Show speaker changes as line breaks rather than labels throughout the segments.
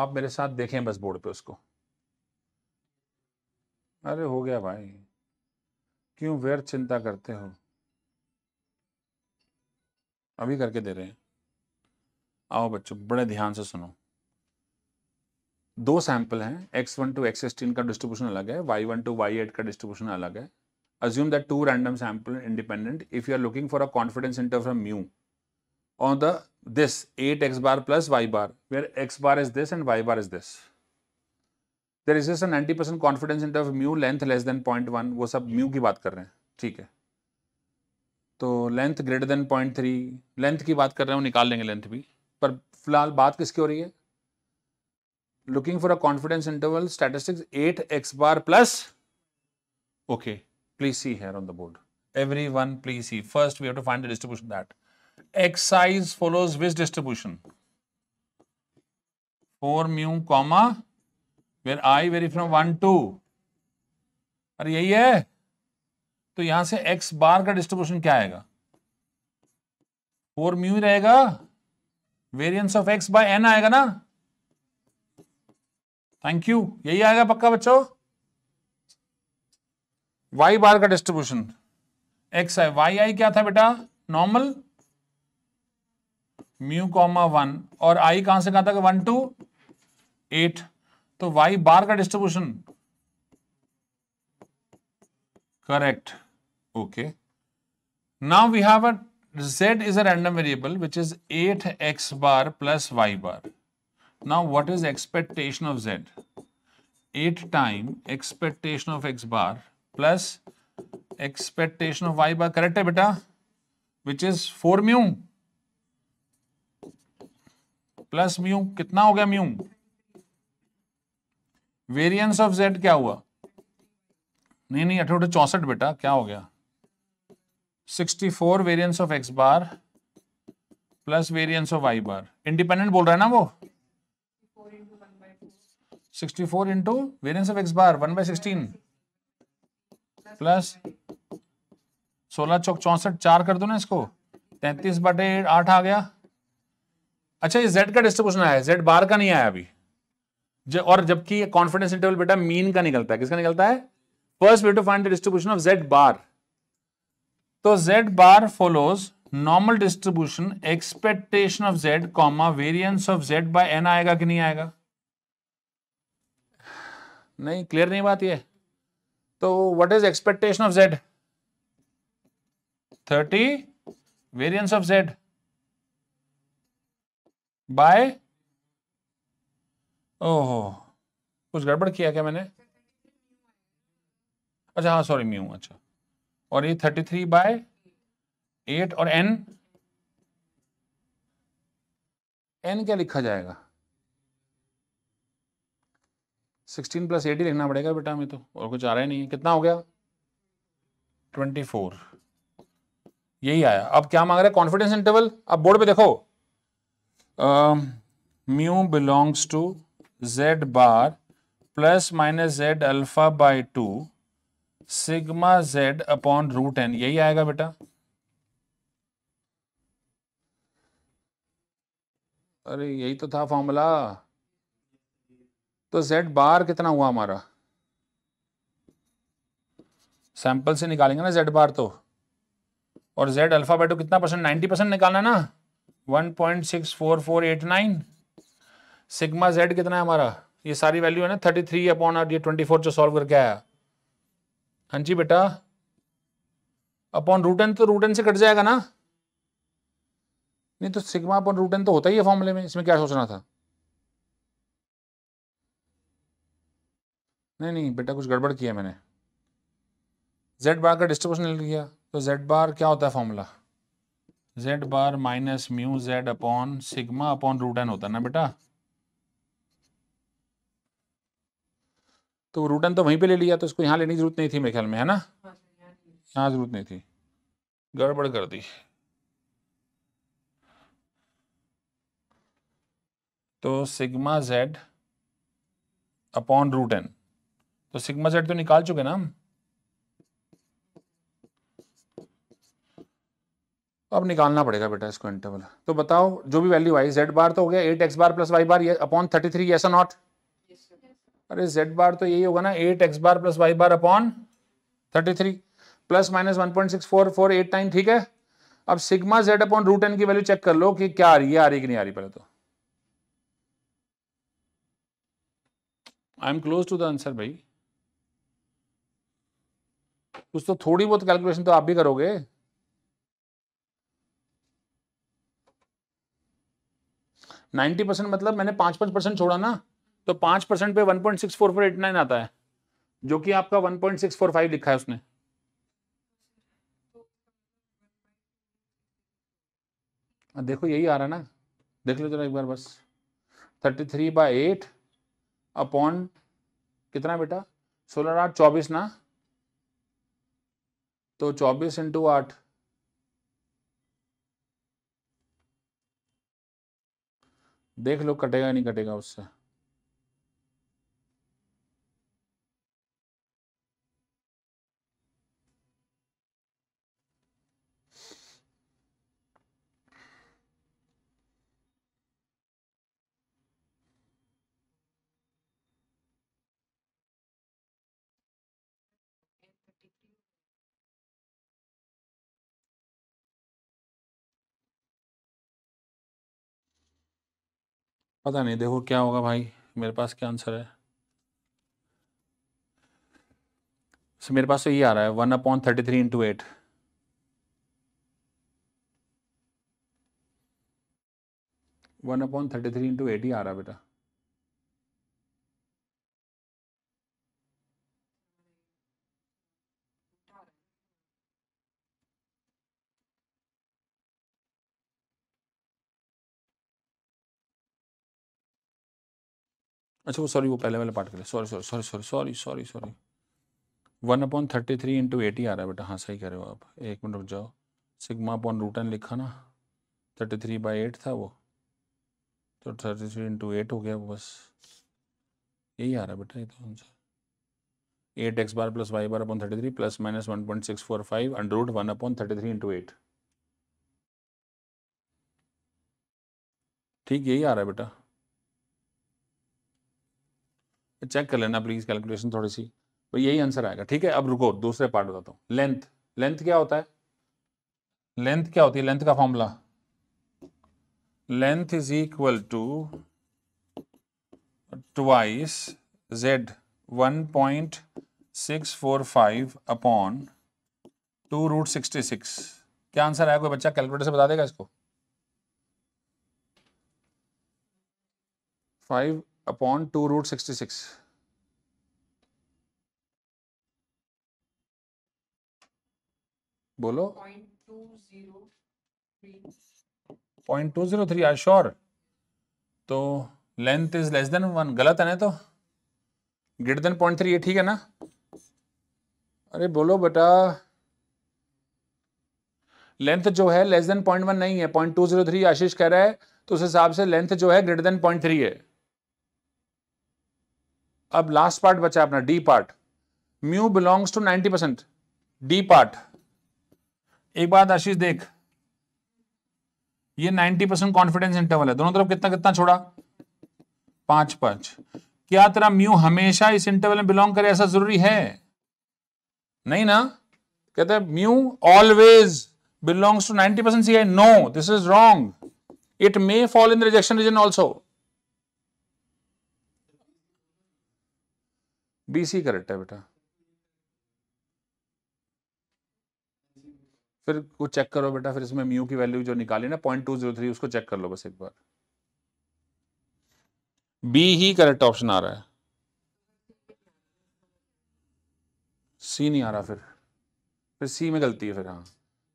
आप मेरे साथ देखें बस बोर्ड पे उसको अरे हो गया भाई क्यों व्यर्थ चिंता करते हो अभी करके दे रहे हैं आओ बच्चों बड़े ध्यान से सुनो दो सैंपल हैं x one two x sixteen का डिस्ट्रीब्यूशन अलग है y one two y eight का डिस्ट्रीब्यूशन अलग है assume that two random sample independent if you are looking for a confidence interval mu on the this 8x bar plus y bar, where x bar is this and y bar is this. There exists a 90% confidence interval of mu length less than 0.1, वो सब mu की बात कर रहे हैं, ठीक है. तो length greater than point three length की बात कर रहे हैं वो निकाल लेंगे लेंथ भी पर फिलहाल बात किसकी हो रही है looking for a confidence interval statistics at x bar plus okay please see here on the board everyone please see first we have to find the distribution that x i's follows which distribution for mu comma where i vary from one two अरे यही है तो यहां से x बार का distribution क्या आएगा for mu रहेगा variance of x by n आएगा ना थैंक यू यही आएगा पक्का बच्चों वाई बार का distribution x i y i क्या था बेटा नॉर्मल म्यू कॉमा वन और आई कहां से कहा था वन टू एट तो वाई बार का distribution correct okay now we have a z is a random variable which is 8x bar plus y bar now what is expectation of z 8 time expectation of x bar plus expectation of y bar correct hai beta which is 4 mu plus mu कितना हो गया mu variance of Z क्या हुआ नहीं नहीं अठे चौसठ बेटा क्या हो गया 64 variance of x bar plus variance of y bar independent बोल रहा है ना वो 64 four into variance of x bar one by sixteen plus सोलह चौक चौसठ चार कर दो ना इसको तैतीस बटे आठ आ गया अच्छा ये z का डिस्ट्रीब्यूशन आया z बार का नहीं आया अभी जब और जबकि कॉन्फिडेंस इंटरवल बेटा मीन का निकलता है किसका निकलता है first way to find the distribution of z bar तो z bar follows normal distribution expectation of z comma variance of z by n आएगा कि नहीं आएगा नहीं क्लियर नहीं बात ये तो what is expectation of z 30 variance of z by ओहो कुछ गड़बड़ किया क्या मैंने अच्छा हाँ सॉरी म्यू अच्छा और ये थर्टी थ्री बाय एट और एन एन क्या लिखा जाएगा सिक्सटीन प्लस एट ही लिखना पड़ेगा बेटा हमें तो और कुछ आ रहा ही नहीं है कितना हो गया ट्वेंटी फोर यही आया अब क्या मांग रहे हैं कॉन्फिडेंस इंटरवल अब बोर्ड पे देखो mu belongs to z bar plus minus z alpha by two sigma z upon root n यही आएगा बेटा अरे यही तो था फॉर्मूला तो जेड बार कितना हुआ हमारा सैंपल से निकालेंगे ना जेड बार तो और जेड अल्फा बाय टू कितना परसेंट नाइन्टी परसेंट निकालना ना 1.64489 सिग्मा जेड कितना है हमारा ये सारी वैल्यू है ना 33 अपॉन ये 24 जो सॉल्व करके आया हाँ जी बेटा अपॉन रूट एन तो रूट एन से कट जाएगा ना नहीं तो सिग्मा अपॉन रूट एन तो होता ही है फॉर्मूले में इसमें क्या सोचना था नहीं नहीं बेटा कुछ गड़बड़ किया मैंने जेड बार का डिस्ट्रीब्यूशन ले लिया तो जेड बार क्या होता है formula z bar minus mu z upon sigma upon root n होता है ना बेटा तो रूट एन तो वहीं पे ले लिया तो इसको यहाँ लेने की जरूरत नहीं थी मेरे ख्याल में है ना यहाँ जरूरत नहीं थी गड़बड़ कर दी तो sigma z upon root n तो सिग्मा जेड तो निकाल चुके ना हम तो अब निकालना पड़ेगा बेटा इसको इंटरवल तो बताओ जो भी वैल्यू आई जेड बार तो हो गया eight x bar plus y bar upon thirty three ऐसा नॉट अरे जेड बार तो यही होगा ना eight x bar plus y bar upon thirty three plus minus one point six four four eight nine ठीक है अब sigma z upon root n की वैल्यू चेक कर लो कि क्या आ रही है आ रही कि नहीं आ रही पहले तो I am close to the answer भाई कुछ तो थोड़ी बहुत कैलकुलेशन तो आप भी करोगे नाइन्टी परसेंट मतलब मैंने पाँच पाँच परसेंट छोड़ा ना तो पाँच परसेंट पे one point six four four eight nine आता है जो कि आपका one point six four five लिखा है उसने देखो यही आ रहा है ना देख लो जरा एक बार बस thirty three by eight upon कितना बेटा सोलह आठ चौबीस ना तो चौबीस इंटू आठ देख लो कटेगा नहीं कटेगा उससे पता नहीं देखो क्या होगा भाई मेरे पास क्या आंसर है so, मेरे पास तो ये आ रहा है one upon thirty three into eight one upon thirty three into eight ही आ रहा है बेटा अच्छा वो सॉरी वो पहले वाला पार्ट करें sorry sorry sorry sorry sorry sorry sorry one upon thirty three into eighty आ रहा है बेटा हाँ सही कह रहे हो आप एक मिनट रुक जाओ सिग्मा अपॉन रूट एन लिखा ना थर्टी थ्री बाई एट था वो तो थर्टी थ्री इंटू एट हो गया वो बस यही आ रहा है बेटा ये तो answer eight x bar plus y bar upon thirty three plus minus one point six four five under root one upon thirty three into eight ठीक यही आ रहा है बेटा चेक कर लेना प्लीज़ कैलकुलेशन थोड़ी सी तो यही आंसर आएगा ठीक है अब रुको दूसरे पार्ट बताता हूँ लेंथ लेंथ क्या होता है लेंथ क्या होती है लेंथ का formula length is equal to twice z one point six four five upon two root sixty six क्या आंसर आया कोई बच्चा कैलकुलेटर से बता देगा इसको five upon two root sixty six बोलो point two zero three are sure तो length is less than one गलत है ना तो ग्रेटर देन पॉइंट थ्री ये ठीक है ना अरे बोलो बेटा लेंथ जो है लेस देन पॉइंट वन नहीं है point two zero three Ashish कह रहा है तो उस हिसाब से लेंथ जो है ग्रेटर देन पॉइंट थ्री है अब लास्ट पार्ट बचा अपना D part mu belongs to ninety percent D part एक बात आशीष देख ये 90 परसेंट कॉन्फिडेंस इंटरवल है दोनों तरफ कितना कितना छोड़ा पांच पांच क्या तेरा म्यू हमेशा इस इंटरवल में बिलोंग करे ऐसा जरूरी है नहीं ना कहते mu always to ninety percent C No, no this is wrong it may fall in rejection region also B C correct है बेटा फिर को चेक करो बेटा फिर इसमें म्यू की वैल्यू जो निकाली ना पॉइंट टू जीरो थ्री उसको चेक कर लो बस एक बार बी ही करेक्ट ऑप्शन आ रहा है सी नहीं आ रहा फिर फिर सी में गलती है फिर हाँ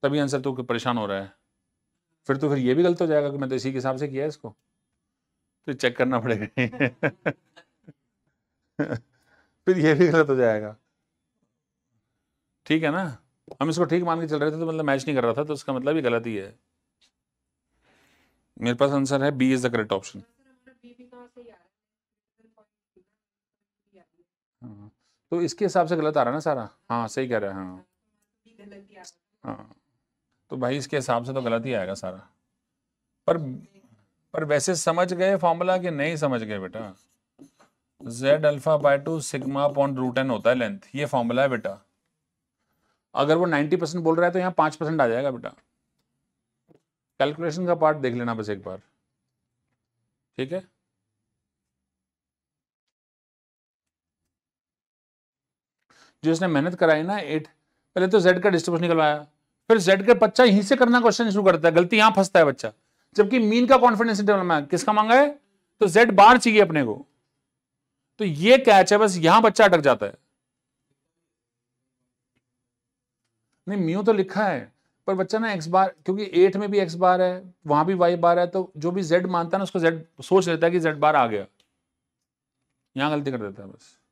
तभी आंसर तो परेशान हो रहा है फिर तो फिर ये भी गलत हो जाएगा कि मैं तो इसी के हिसाब से किया है इसको तो चेक करना पड़ेगा फिर ये भी गलत हो जाएगा ठीक है ना हम इसको ठीक मान के चल रहे थे तो मतलब मैच नहीं कर रहा था तो उसका मतलब ही गलत ही है मेरे पास आंसर है B is the correct option तो इसके हिसाब से गलत आ रहा है ना सारा हाँ सही कह रहे हैं हाँ हाँ तो भाई इसके हिसाब से तो गलत ही आएगा सारा पर पर वैसे समझ गए फॉर्मूला कि नहीं समझ गए बेटा z alpha by two sigma upon root n होता है लेंथ ये फॉर्मूला है बेटा अगर वो 90 परसेंट बोल रहा है तो यहाँ पांच परसेंट आ जाएगा बेटा कैलकुलेशन का पार्ट देख लेना बस एक बार ठीक है जो इसने मेहनत कराई ना एट पहले तो जेड का डिस्ट्रीब्यूशन निकलवाया फिर जेड का बच्चा यहीं से करना क्वेश्चन शुरू करता है गलती यहां फंसता है बच्चा जबकि मीन का कॉन्फिडेंस इंटरवल में किसका मांगा है तो जेड बार चाहिए अपने को तो ये कैच है बस यहां बच्चा अटक जाता है नहीं म्यू तो लिखा है पर बच्चा ना एक्स बार क्योंकि एट में भी एक्स बार है वहां भी वाई बार है तो जो भी जेड मानता है ना उसको जेड सोच लेता है कि जेड बार आ गया यहां गलती कर देता है बस